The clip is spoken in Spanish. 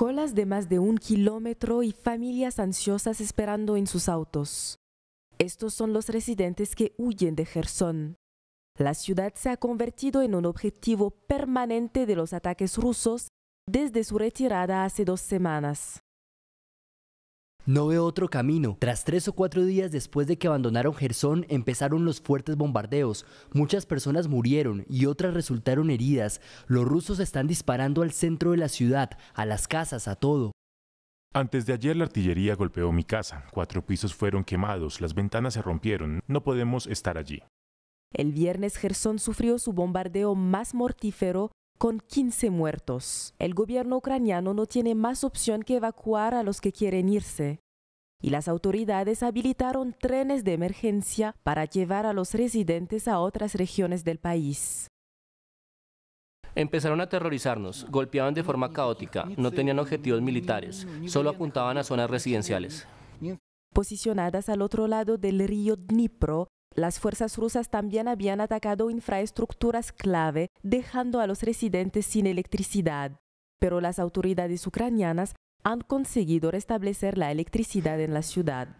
colas de más de un kilómetro y familias ansiosas esperando en sus autos. Estos son los residentes que huyen de Gerson. La ciudad se ha convertido en un objetivo permanente de los ataques rusos desde su retirada hace dos semanas. No veo otro camino. Tras tres o cuatro días después de que abandonaron Gerson, empezaron los fuertes bombardeos. Muchas personas murieron y otras resultaron heridas. Los rusos están disparando al centro de la ciudad, a las casas, a todo. Antes de ayer la artillería golpeó mi casa, cuatro pisos fueron quemados, las ventanas se rompieron, no podemos estar allí. El viernes Gerson sufrió su bombardeo más mortífero con 15 muertos. El gobierno ucraniano no tiene más opción que evacuar a los que quieren irse. Y las autoridades habilitaron trenes de emergencia para llevar a los residentes a otras regiones del país. Empezaron a aterrorizarnos, golpeaban de forma caótica, no tenían objetivos militares, solo apuntaban a zonas residenciales. Posicionadas al otro lado del río Dnipro, las fuerzas rusas también habían atacado infraestructuras clave, dejando a los residentes sin electricidad. Pero las autoridades ucranianas han conseguido restablecer la electricidad en la ciudad.